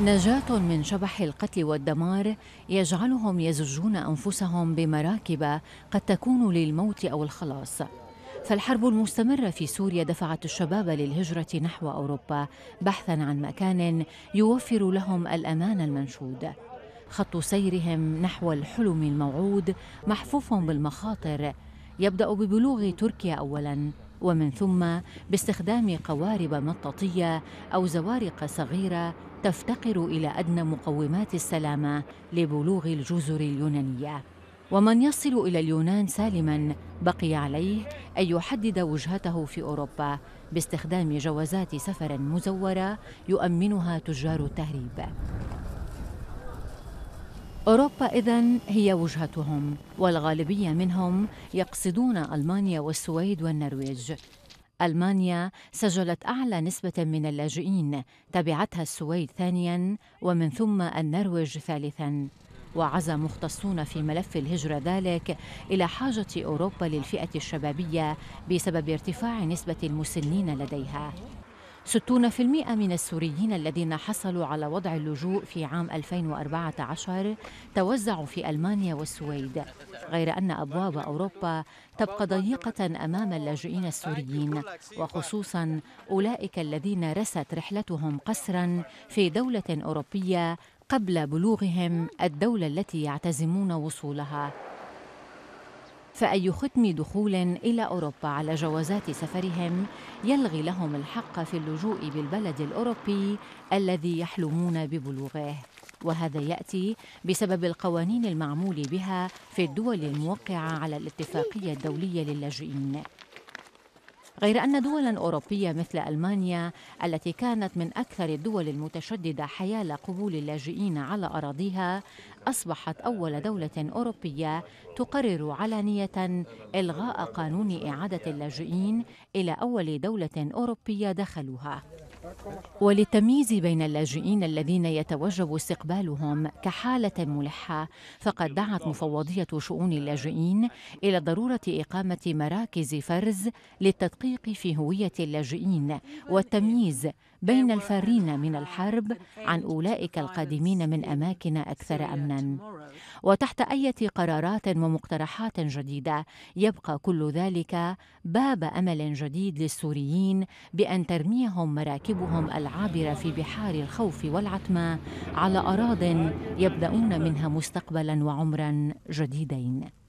نجاة من شبح القتل والدمار يجعلهم يزجون أنفسهم بمراكب قد تكون للموت أو الخلاص فالحرب المستمرة في سوريا دفعت الشباب للهجرة نحو أوروبا بحثاً عن مكان يوفر لهم الأمان المنشود خط سيرهم نحو الحلم الموعود محفوف بالمخاطر يبدأ ببلوغ تركيا أولاً ومن ثم باستخدام قوارب مطاطية أو زوارق صغيرة تفتقر إلى أدنى مقومات السلامة لبلوغ الجزر اليونانية ومن يصل إلى اليونان سالما بقي عليه أن يحدد وجهته في أوروبا باستخدام جوازات سفر مزورة يؤمنها تجار التهريب أوروبا إذا هي وجهتهم والغالبية منهم يقصدون ألمانيا والسويد والنرويج ألمانيا سجلت أعلى نسبة من اللاجئين تبعتها السويد ثانياً ومن ثم النرويج ثالثاً وعزى مختصون في ملف الهجرة ذلك إلى حاجة أوروبا للفئة الشبابية بسبب ارتفاع نسبة المسنين لديها 60% من السوريين الذين حصلوا على وضع اللجوء في عام 2014 توزعوا في ألمانيا والسويد غير أن أبواب أوروبا تبقى ضيقة أمام اللاجئين السوريين وخصوصا أولئك الذين رست رحلتهم قسرا في دولة أوروبية قبل بلوغهم الدولة التي يعتزمون وصولها فأي ختم دخول إلى أوروبا على جوازات سفرهم يلغي لهم الحق في اللجوء بالبلد الأوروبي الذي يحلمون ببلوغه وهذا يأتي بسبب القوانين المعمول بها في الدول الموقعة على الاتفاقية الدولية للاجئين غير أن دولا أوروبية مثل ألمانيا التي كانت من أكثر الدول المتشددة حيال قبول اللاجئين على أراضيها أصبحت أول دولة أوروبية تقرر علانية إلغاء قانون إعادة اللاجئين إلى أول دولة أوروبية دخلوها وللتمييز بين اللاجئين الذين يتوجب استقبالهم كحالة ملحة فقد دعت مفوضية شؤون اللاجئين إلى ضرورة إقامة مراكز فرز للتدقيق في هوية اللاجئين والتمييز بين الفارين من الحرب عن أولئك القادمين من أماكن أكثر أمنا وتحت أي قرارات ومقترحات جديدة يبقى كل ذلك باب أمل جديد للسوريين بأن ترميهم مراكبهم العابرة في بحار الخوف والعتمة على أراضٍ يبدأون منها مستقبلا وعمرا جديدين